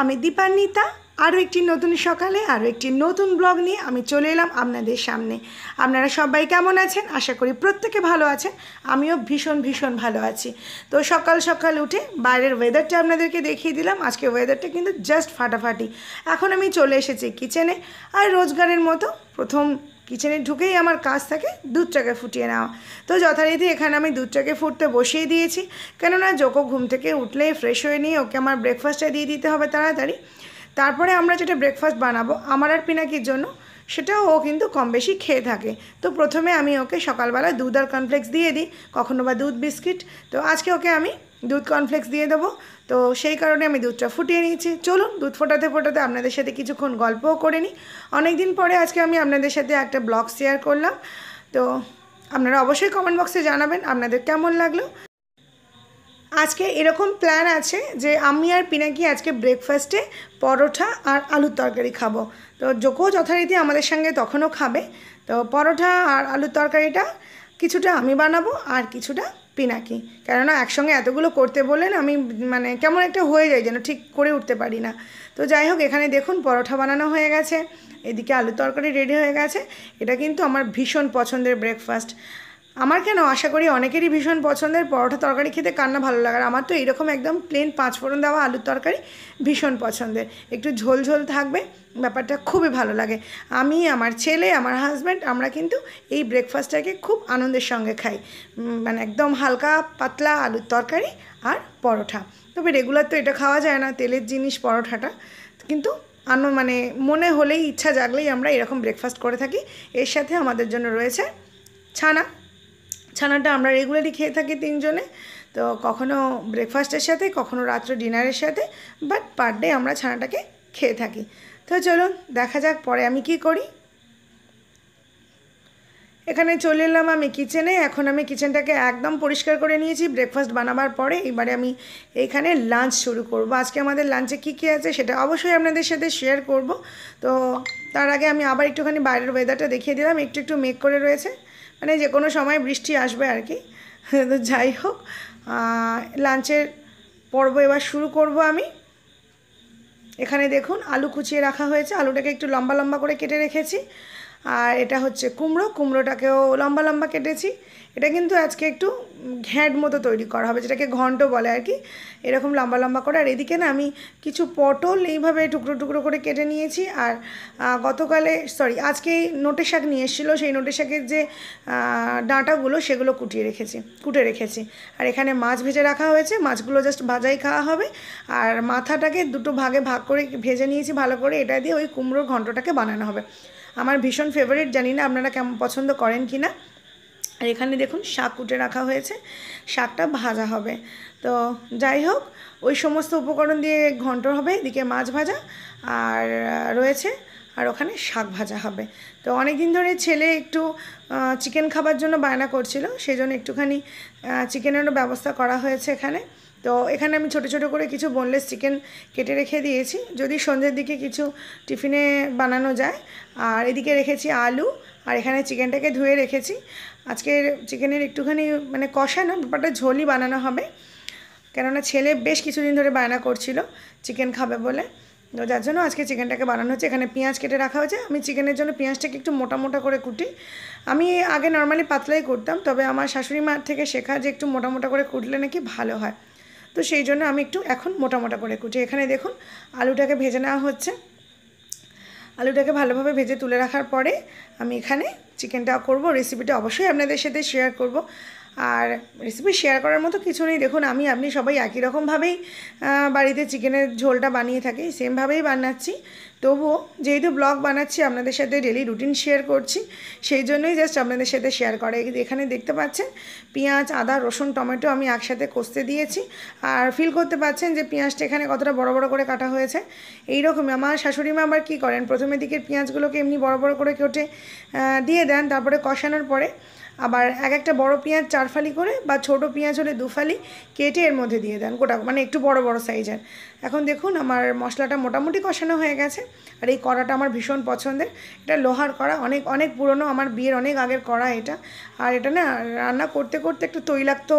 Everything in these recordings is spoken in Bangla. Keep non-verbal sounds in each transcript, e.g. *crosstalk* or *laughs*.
আমি দীপান্বিতা আরও একটি নতুন সকালে আরও একটি নতুন ব্লগ নিয়ে আমি চলে এলাম আপনাদের সামনে আপনারা সবাই কেমন আছেন আশা করি প্রত্যেকে ভালো আছেন আমিও ভীষণ ভীষণ ভালো আছি তো সকাল সকাল উঠে বাইরের ওয়েদারটা আপনাদেরকে দেখিয়ে দিলাম আজকে ওয়েদারটা কিন্তু জাস্ট ফাটাফাটি এখন আমি চলে এসেছি কিচেনে আর রোজগারের মতো প্রথম কিচেনে ঢুকেই আমার কাজ থাকে দুধটাকে ফুটিয়ে নেওয়া তো যথারীতি এখানে আমি দুধটাকে ফুটতে বসিয়ে দিয়েছি কেননা জোকো ঘুম থেকে উঠলে ফ্রেশ হয়ে নিয়ে ওকে আমার ব্রেকফাস্টটা দিয়ে দিতে হবে তাড়াতাড়ি তারপরে আমরা যেটা ব্রেকফাস্ট বানাবো আমার আর পিনাকির জন্য সেটাও ও কিন্তু কম বেশি খেয়ে থাকে তো প্রথমে আমি ওকে সকালবেলা দুধ আর কনফ্লেক্স দিয়ে দিই কখনো বা দুধ বিস্কিট তো আজকে ওকে আমি দুধ কর্নফ্লেক্স দিয়ে দেবো তো সেই কারণে আমি দুধটা ফুটিয়ে নিয়েছি চলুন দুধ ফোটাতে ফোটাতে আপনাদের সাথে কিছুক্ষণ গল্পও করে নিই অনেক দিন পরে আজকে আমি আপনাদের সাথে একটা ব্লগ শেয়ার করলাম তো আপনারা অবশ্যই কমেন্ট বক্সে জানাবেন আপনাদের কেমন লাগলো আজকে এরকম প্ল্যান আছে যে আমি আর পিনাকি আজকে ব্রেকফাস্টে পরোটা আর আলুর তরকারি খাবো তো যোগও যথারীতি আমাদের সঙ্গে তখনও খাবে তো পরোঠা আর আলুর তরকারিটা কিছুটা আমি বানাবো আর কিছুটা পিনাকি কেননা একসঙ্গে এতগুলো করতে বললেন আমি মানে কেমন একটা হয়ে যায় যেন ঠিক করে উঠতে পারি না তো যাই হোক এখানে দেখুন পরোঠা বানানো হয়ে গেছে এদিকে আলু তরকারি রেডি হয়ে গেছে এটা কিন্তু আমার ভীষণ পছন্দের ব্রেকফাস্ট আমার কেন আশা করি অনেকেরই ভীষণ পছন্দের পরোটা তরকারি খেতে কান্না ভালো লাগার আমার তো এইরকম একদম প্লেন পাঁচ ফোড়ন দেওয়া আলুর তরকারি ভীষণ পছন্দের একটু ঝোল ঝোল থাকবে ব্যাপারটা খুবই ভালো লাগে আমি আমার ছেলে আমার হাজব্যান্ড আমরা কিন্তু এই ব্রেকফাস্টটাকে খুব আনন্দের সঙ্গে খাই মানে একদম হালকা পাতলা আলুর তরকারি আর পরোটা তবে রেগুলার তো এটা খাওয়া যায় না তেলের জিনিস পরোঠাটা কিন্তু আনো মানে মনে হলেই ইচ্ছা জাগলেই আমরা এরকম ব্রেকফাস্ট করে থাকি এর সাথে আমাদের জন্য রয়েছে ছানা ছানাটা আমরা রেগুলারই খেয়ে থাকি তিনজনে তো কখনো ব্রেকফাস্টের সাথে কখনো রাত্রে ডিনারের সাথে বাট পার ডে আমরা ছানাটাকে খেয়ে থাকি তো চলুন দেখা যাক পরে আমি কি করি এখানে চলে এলাম আমি কিচেনে এখন আমি কিচেনটাকে একদম পরিষ্কার করে নিয়েছি ব্রেকফাস্ট বানাবার পরে এবারে আমি এখানে লাঞ্চ শুরু করব আজকে আমাদের লাঞ্চে কি কী আছে সেটা অবশ্যই আপনাদের সাথে শেয়ার করব তো তার আগে আমি আবার একটুখানি বাইরের ওয়েদারটা দেখিয়ে দিলাম একটু একটু মেক করে রয়েছে মানে যে কোনো সময় বৃষ্টি আসবে আর কি তো যাই হোক লাঞ্চের পর্ব এবার শুরু করব আমি এখানে দেখুন আলু কুচিয়ে রাখা হয়েছে আলুটাকে একটু লম্বা লম্বা করে কেটে রেখেছি আর এটা হচ্ছে কুমড়ো কুমড়োটাকেও লম্বা লম্বা কেটেছি এটা কিন্তু আজকে একটু ঘ্যাঁট মতো তৈরি করা হবে যেটাকে ঘন্ট বলে আর কি এরকম লম্বা লম্বা করে আর এদিকে না আমি কিছু পটল এইভাবে টুকরো টুকরো করে কেটে নিয়েছি আর গতকালে সরি আজকে নোটে শাক নিয়ে এসেছিলো সেই নোটে শাকের যে ডাঁটাগুলো সেগুলো কুটিয়ে রেখেছি কুটে রেখেছি আর এখানে মাছ ভেজে রাখা হয়েছে মাছগুলো জাস্ট ভাজাই খাওয়া হবে আর মাথাটাকে দুটো ভাগে ভাগ করে ভেজে নিয়েছি ভালো করে এটা দিয়ে ওই কুমড়োর ঘন্টটাকে বানানো হবে আমার ভীষণ ফেভারিট জানি না আপনারা কেমন পছন্দ করেন কি না আর এখানে দেখুন শাক কুটে রাখা হয়েছে শাকটা ভাজা হবে তো যাই হোক ওই সমস্ত উপকরণ দিয়ে ঘন্ট হবে এদিকে মাছ ভাজা আর রয়েছে আর ওখানে শাক ভাজা হবে তো অনেক দিন ধরে ছেলে একটু চিকেন খাবার জন্য বায়না করছিল সেই জন্য একটুখানি চিকেনেরও ব্যবস্থা করা হয়েছে এখানে তো এখানে আমি ছোট ছোট করে কিছু বোনলেস চিকেন কেটে রেখে দিয়েছি যদি সন্ধ্যের দিকে কিছু টিফিনে বানানো যায় আর এদিকে রেখেছি আলু আর এখানে চিকেনটাকে ধুয়ে রেখেছি আজকের চিকেনের একটুখানি মানে কষা না ব্যাপারটা ঝোলই বানানো হবে কেননা ছেলে বেশ কিছুদিন ধরে বায়না করছিল চিকেন খাবে বলে তো যার জন্য আজকে চিকেনটাকে বানানো হচ্ছে এখানে পেঁয়াজ কেটে রাখা হয়েছে আমি চিকেনের জন্য পেঁয়াজটাকে একটু মোটা মোটা করে কুটি আমি আগে নর্মালি পাতলাই করতাম তবে আমার শাশুড়ি মার থেকে শেখা যে একটু মোটা মোটা করে কুটলে নাকি ভালো হয় তো সেই জন্য আমি একটু এখন মোটা মোটা করে কুচি এখানে দেখুন আলুটাকে ভেজে নেওয়া হচ্ছে আলুটাকে ভালোভাবে ভেজে তুলে রাখার পরে আমি এখানে চিকেনটা করব রেসিপিটা অবশ্যই আপনাদের সাথে শেয়ার করব আর রেসিপি শেয়ার করার মতো কিছু নেই দেখুন আমি আপনি সবাই একই রকমভাবেই বাড়িতে চিকেনের ঝোলটা বানিয়ে থাকি সেমভাবেই বানাচ্ছি তবুও যেহেতু ব্লগ বানাচ্ছি আপনাদের সাথে ডেলি রুটিন শেয়ার করছি সেই জন্যই জাস্ট আপনাদের সাথে শেয়ার করে এখানে দেখতে পাচ্ছেন পেঁয়াজ আদা রসুন টমেটো আমি একসাথে কষতে দিয়েছি আর ফিল করতে পাচ্ছেন যে পেঁয়াজটা এখানে কতটা বড় বড় করে কাটা হয়েছে এই রকমই আমার শাশুড়ি মা আবার কী করেন প্রথমে দিকের পেঁয়াজগুলোকে এমনি বড় বড় করে কেটে দিয়ে দেন তারপরে কষানোর পরে আবার এক একটা বড় পেঁয়াজ চার ফালি করে বা ছোট পেঁয়াজ হলে দু ফালি কেটে এর মধ্যে দিয়ে দেন গোটা মানে একটু বড় বড় সাইজের এখন দেখুন আমার মশলাটা মোটামুটি কষানো হয়ে গেছে আর এই কড়াটা আমার ভীষণ পছন্দের এটা লোহার কড়া অনেক অনেক পুরনো আমার বিয়ের অনেক আগের কড়া এটা আর এটা না রান্না করতে করতে একটু তৈলাক্ত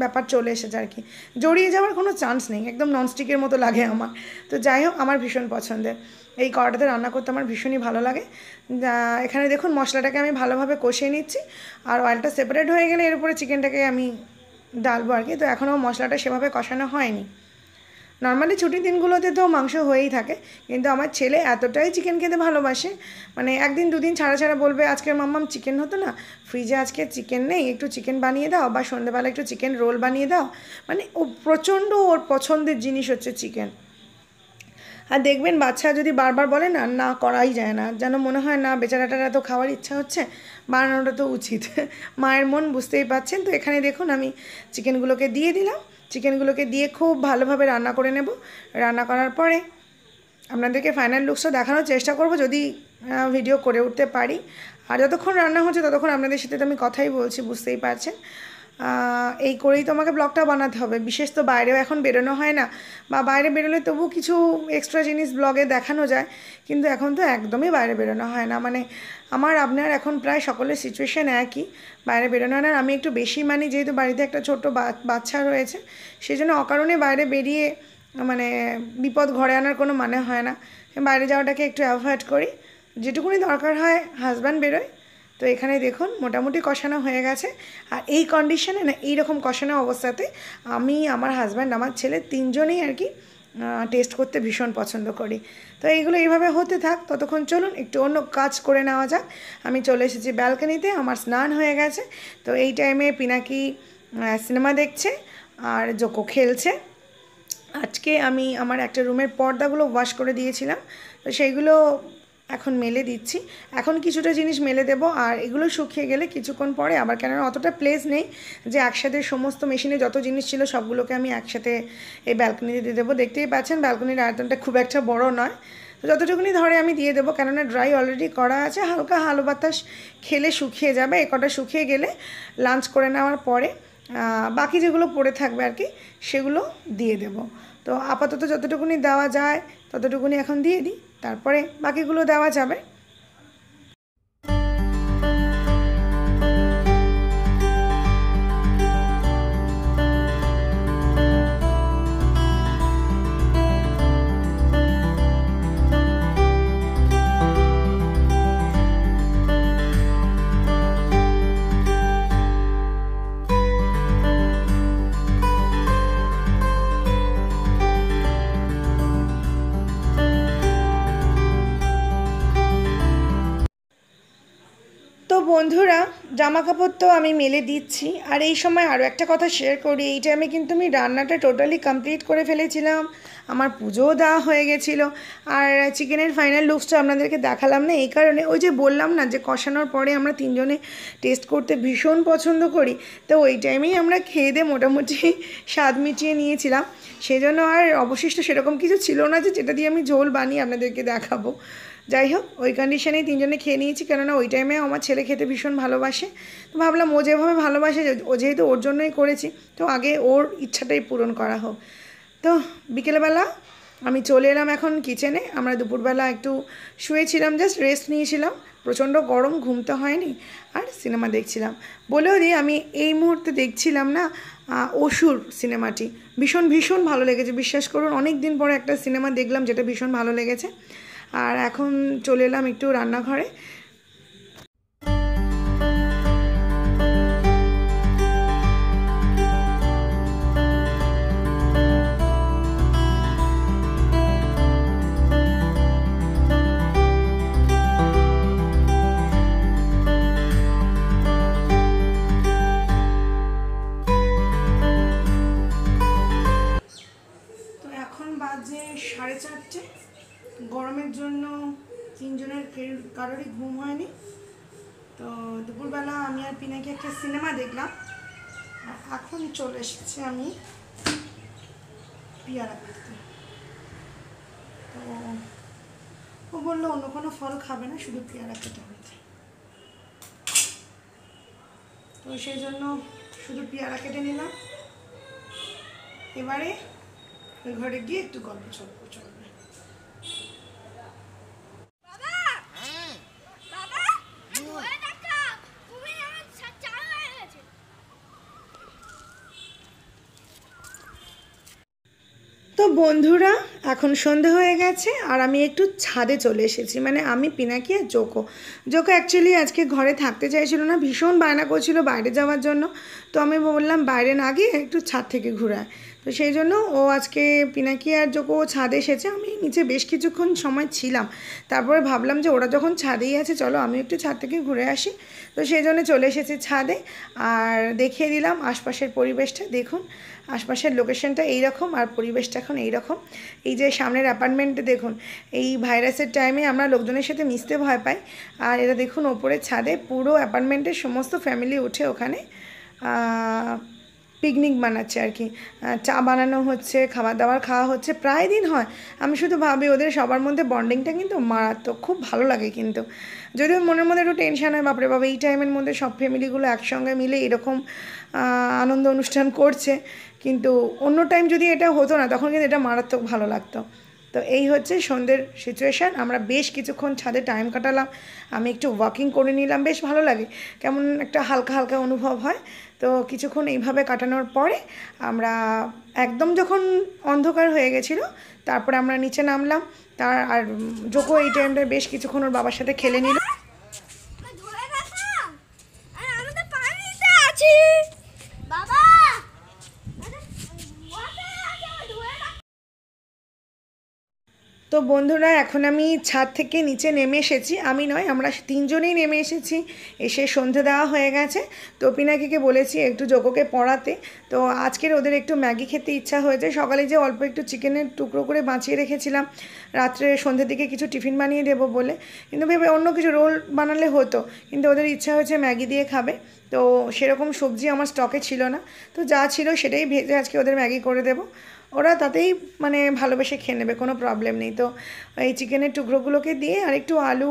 ব্যাপার চলে এসেছে আর কি জড়িয়ে যাওয়ার কোনো চান্স নেই একদম ননস্টিকের মতো লাগে আমার তো যাই হোক আমার ভীষণ পছন্দের এই কড়াটাতে রান্না করতে আমার ভীষণই ভালো লাগে এখানে দেখুন মশলাটাকে আমি ভালোভাবে কষিয়ে নিচ্ছি আর অয়েলটা সেপারেট হয়ে গেলে এর উপরে চিকেনটাকে আমি ডালবো আর কি তো এখনও মশলাটা সেভাবে কষানো হয়নি নর্মালি ছুটির দিনগুলোতে তো মাংস হয়েই থাকে কিন্তু আমার ছেলে এতটাই চিকেন খেতে ভালোবাসে মানে একদিন দুদিন ছাড়া ছাড়া বলবে আজকের মাম্মাম চিকেন হতো না ফ্রিজে আজকে চিকেন নেই একটু চিকেন বানিয়ে দাও বা সন্ধ্যেবেলা একটু চিকেন রোল বানিয়ে দাও মানে ও প্রচণ্ড ওর পছন্দের জিনিস হচ্ছে চিকেন আর দেখবেন বাচ্চা যদি বারবার বলে না না করাই যায় না যেন মনে হয় না বেচারাটার এত খাওয়ার ইচ্ছা হচ্ছে বানানোটা তো উচিত মায়ের মন বুঝতেই পাচ্ছেন তো এখানে দেখুন আমি চিকেনগুলোকে দিয়ে দিলাম চিকেনগুলোকে দিয়ে খুব ভালোভাবে রান্না করে নেব রান্না করার পরে আপনাদেরকে ফাইনাল লুকসটা দেখানোর চেষ্টা করব যদি ভিডিও করে উঠতে পারি আর যতক্ষণ রান্না হচ্ছে ততক্ষণ আপনাদের সাথে তো আমি কথাই বলছি বুঝতেই পারছেন এই করেই তো আমাকে ব্লগটা বানাতে হবে বিশেষ তো বাইরেও এখন বেরোনো হয় না বা বাইরে বেরোলে তবু কিছু এক্সট্রা জিনিস ব্লগে দেখানো যায় কিন্তু এখন তো একদমই বাইরে বেরোনো হয় না মানে আমার আপনার এখন প্রায় সকলের সিচুয়েশান একই বাইরে বেরোনো হয় না আমি একটু বেশি মানি যেহেতু বাড়িতে একটা ছোট বাচ্চা রয়েছে সেই জন্য অকারণে বাইরে বেরিয়ে মানে বিপদ ঘরে আনার কোনো মানে হয় না বাইরে যাওয়াটাকে একটু অ্যাভয়েড করি যেটুকুনি দরকার হয় হাজব্যান্ড বেরোয় তো এখানে দেখুন মোটামুটি কষানো হয়ে গেছে আর এই কন্ডিশনে না এইরকম কষানো অবস্থাতে আমি আমার হাজব্যান্ড আমার ছেলে তিনজনেই আর কি টেস্ট করতে ভীষণ পছন্দ করি তো এইগুলো এইভাবে হতে থাক ততক্ষণ চলুন একটু অন্য কাজ করে নেওয়া যাক আমি চলে এসেছি ব্যালকানিতে আমার স্নান হয়ে গেছে তো এই টাইমে পিনাকি সিনেমা দেখছে আর জোকো খেলছে আজকে আমি আমার একটা রুমের পর্দাগুলো ওয়াশ করে দিয়েছিলাম তো সেইগুলো এখন মেলে দিচ্ছি এখন কিছুটা জিনিস মেলে দেব আর এগুলো শুকিয়ে গেলে কিছুক্ষণ পরে আবার কেননা অতটা প্লেস নেই যে একসাথে সমস্ত মেশিনে যত জিনিস ছিল সবগুলোকে আমি একসাথে এই ব্যালকনিতে দিয়ে দেবো দেখতেই পাচ্ছেন ব্যালকনির আয়তনটা খুব একটা বড় নয় তো যতটুকুনি ধরে আমি দিয়ে দেবো কেননা ড্রাই অলরেডি করা আছে হালকা হালো বাতাস খেলে শুকিয়ে যাবে এ কটা শুকিয়ে গেলে লাঞ্চ করে নেওয়ার পরে বাকি যেগুলো পড়ে থাকবে আর কি সেগুলো দিয়ে দেব তো আপাতত যতটুকুনি দেওয়া যায় ততটুকুনি এখন দিয়ে দিই তারপরে বাকিগুলো দেওয়া যাবে জামা কাপড় তো আমি মেলে দিচ্ছি আর এই সময় আরও একটা কথা শেয়ার করি এই টাইমে কিন্তু আমি রান্নাটা টোটালি কমপ্লিট করে ফেলেছিলাম আমার পুজোও দেওয়া হয়ে গেছিলো আর চিকেনের ফাইনাল লুকসটা আপনাদেরকে দেখালাম না এই কারণে ওই যে বললাম না যে কষানোর পরে আমরা তিনজনে টেস্ট করতে ভীষণ পছন্দ করি তো ওই টাইমেই আমরা খেয়ে দিয়ে মোটামুটি *laughs* স্বাদ মিটিয়ে নিয়েছিলাম সেজন্য আর অবশিষ্ট সেরকম কিছু ছিল না যে যেটা দিয়ে আমি ঝোল বানিয়ে আপনাদেরকে দেখাবো যাই হোক ওই কন্ডিশনেই তিনজনে খেয়ে নিয়েছি কেননা ওই টাইমে আমার ছেলে খেতে ভীষণ ভালোবাসে তো ভাবলাম ও যেভাবে ভালোবাসে ও যেহেতু ওর জন্যই করেছি তো আগে ওর ইচ্ছাটাই পূরণ করা হোক তো বিকেলবেলা আমি চলে এলাম এখন কিচেনে আমরা দুপুরবেলা একটু শুয়েছিলাম জাস্ট রেস্ট নিয়েছিলাম প্রচণ্ড গরম ঘুমতে হয়নি আর সিনেমা দেখছিলাম বলেও দিই আমি এই মুহূর্তে দেখছিলাম না অসুর সিনেমাটি ভীষণ ভীষণ ভালো লেগেছে বিশ্বাস করুন অনেক দিন পরে একটা সিনেমা দেখলাম যেটা ভীষণ ভালো লেগেছে আর এখন চলে এলাম একটু রান্নাঘরে বাজে সাড়ে চারটে গরমের জন্য তিনজনের কারোরই ঘুম হয়নি তো দুপুরবেলা আমি আর পিনাকে একটা সিনেমা দেখলাম এখন চলে এসেছি আমি পিয়ারা করতে তো ও বললো অন্য কোনো ফল খাবে না শুধু পেয়ারা খেতে হয়েছে তো সেই জন্য শুধু পেয়ারা কেটে নিলাম এবারে ঘরে গিয়ে একটু গল্প চলবো চলবে বন্ধুরা এখন সন্ধে হয়ে গেছে আর আমি একটু ছাদে চলে এসেছি মানে আমি পিনাকি আর জোকো জোকো অ্যাকচুয়ালি আজকে ঘরে থাকতে চাইছিল না ভীষণ বায়না করছিল বাইরে যাওয়ার জন্য তো আমি বললাম বাইরে না গিয়ে একটু ছাদ থেকে ঘুরায় তো সেই জন্য ও আজকে পিনাকি আর যোগ ও ছাদে এসেছে আমি নিচে বেশ কিছুক্ষণ সময় ছিলাম তারপরে ভাবলাম যে ওরা যখন ছাদেই আছে চলো আমি একটু ছাদ থেকে ঘুরে আসি তো সেই জন্য চলে এসেছে ছাদে আর দেখিয়ে দিলাম আশপাশের পরিবেশটা দেখুন আশপাশের লোকেশনটা এইরকম আর পরিবেশটা এখন এইরকম এই যে সামনের অ্যাপার্টমেন্টে দেখুন এই ভাইরাসের টাইমে আমরা লোকজনের সাথে মিশতে ভয় পাই আর এটা দেখুন ওপরে ছাদে পুরো অ্যাপার্টমেন্টের সমস্ত ফ্যামিলি উঠে ওখানে পিকনিক বানাচ্ছে আর কি চা বানানো হচ্ছে খাবার দাবার খাওয়া হচ্ছে প্রায় দিন হয় আমি শুধু ভাবি ওদের সবার মধ্যে বন্ডিংটা কিন্তু মারাত্মক খুব ভালো লাগে কিন্তু যদিও মনের মধ্যে একটু টেনশান হয় বাপরে বাবা এই টাইমের মধ্যে সব ফ্যামিলিগুলো একসঙ্গে মিলে এরকম আনন্দ অনুষ্ঠান করছে কিন্তু অন্য টাইম যদি এটা হতো না তখন কিন্তু এটা মারাত্মক ভালো লাগতো তো এই হচ্ছে সন্ধ্যের সিচুয়েশান আমরা বেশ কিছুক্ষণ ছাদে টাইম কাটালাম আমি একটু ওয়াকিং করে নিলাম বেশ ভালো লাগে কেমন একটা হালকা হালকা অনুভব হয় তো কিছুক্ষণ এইভাবে কাটানোর পরে আমরা একদম যখন অন্ধকার হয়ে গেছিলো তারপরে আমরা নিচে নামলাম তার আর যোগো এই টাইমটায় বেশ কিছুক্ষণ ওর বাবার সাথে খেলে নিলাম তো বন্ধুরা এখন আমি ছাদ থেকে নিচে নেমে এসেছি আমি নয় আমরা তিনজনেই নেমে এসেছি এসে সন্ধে দেওয়া হয়ে গেছে তো পিনাকিকে বলেছি একটু যোগকে পড়াতে তো আজকের ওদের একটু ম্যাগি খেতে ইচ্ছা হয়েছে সকালে যে অল্প একটু চিকেনের টুকরো করে বাঁচিয়ে রেখেছিলাম রাত্রে সন্ধ্যে দিকে কিছু টিফিন বানিয়ে দেবো বলে কিন্তু ভেবে অন্য কিছু রোল বানালে হতো কিন্তু ওদের ইচ্ছা হয়েছে ম্যাগি দিয়ে খাবে তো সেরকম সবজি আমার স্টকে ছিল না তো যা ছিল সেটাই ভেজে আজকে ওদের ম্যাগি করে দেবো ওরা তাতেই মানে ভালোবেসে খেয়ে নেবে কোনো প্রবলেম নেই তো এই চিকেনের টুকরোগুলোকে দিয়ে আর একটু আলু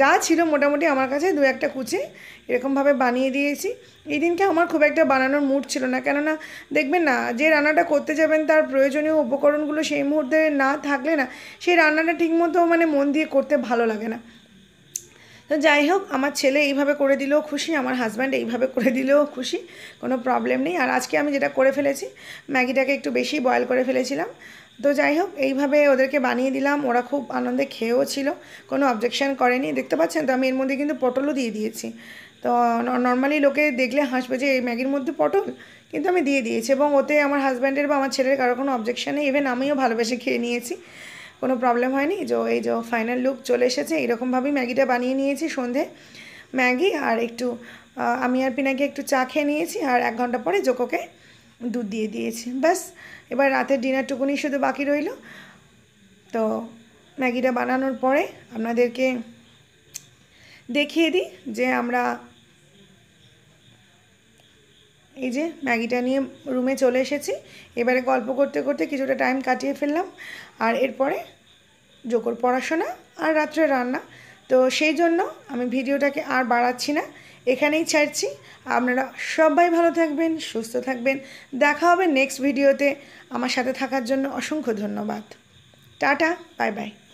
যা ছিল মোটামুটি আমার কাছে দু একটা কুচে এরকমভাবে বানিয়ে দিয়েছি এই দিনকে আমার খুব একটা বানানোর মুড ছিল না কেননা দেখবেন না যে রান্নাটা করতে যাবেন তার প্রয়োজনীয় উপকরণগুলো সেই মুহূর্তে না থাকলে না সেই রান্নাটা ঠিকমতো মানে মন দিয়ে করতে ভালো লাগে না তো যাই হোক আমার ছেলে এইভাবে করে দিলেও খুশি আমার হাজব্যান্ড এইভাবে করে দিলেও খুশি কোনো প্রবলেম নেই আর আজকে আমি যেটা করে ফেলেছি ম্যাগিটাকে একটু বেশি বয়েল করে ফেলেছিলাম তো যাই হোক এইভাবে ওদেরকে বানিয়ে দিলাম ওরা খুব আনন্দে খেয়েও ছিল কোনো অবজেকশান করেনি দেখতে পাচ্ছেন তো আমি এর মধ্যে কিন্তু পটলও দিয়ে দিয়েছি তো নর্মালি লোকে দেখলে হাসবে যে এই ম্যাগির মধ্যে পটল কিন্তু আমি দিয়ে দিয়েছি এবং ওতে আমার হাজব্যান্ডের বা আমার ছেলের কারো কোনো অবজেকশান নেই ইভেন আমিও ভালোবেসে খেয়ে নিয়েছি কোনো প্রবলেম হয়নি যে এই যে ফাইনাল লুক চলে এসেছে এইরকমভাবেই ম্যাগিটা বানিয়ে নিয়েছি সন্ধে ম্যাগি আর একটু আমি আর পিনাকে একটু চা খেয়ে নিয়েছি আর এক ঘন্টা পরে জোকোকে দুধ দিয়ে দিয়েছি ব্যাস এবার রাতের ডিনারটুকুনি শুধু বাকি রইল তো ম্যাগিটা বানানোর পরে আপনাদেরকে দেখিয়ে দিই যে আমরা এই যে ম্যাগিটা নিয়ে রুমে চলে এসেছি এবারে গল্প করতে করতে কিছুটা টাইম কাটিয়ে ফেললাম আর এরপরে জোকর পড়াশোনা আর রাত্রে রান্না তো সেই জন্য আমি ভিডিওটাকে আর বাড়াচ্ছি না এখানেই ছাড়ছি আপনারা সবাই ভালো থাকবেন সুস্থ থাকবেন দেখা হবে নেক্সট ভিডিওতে আমার সাথে থাকার জন্য অসংখ্য ধন্যবাদ টাটা বাই বাই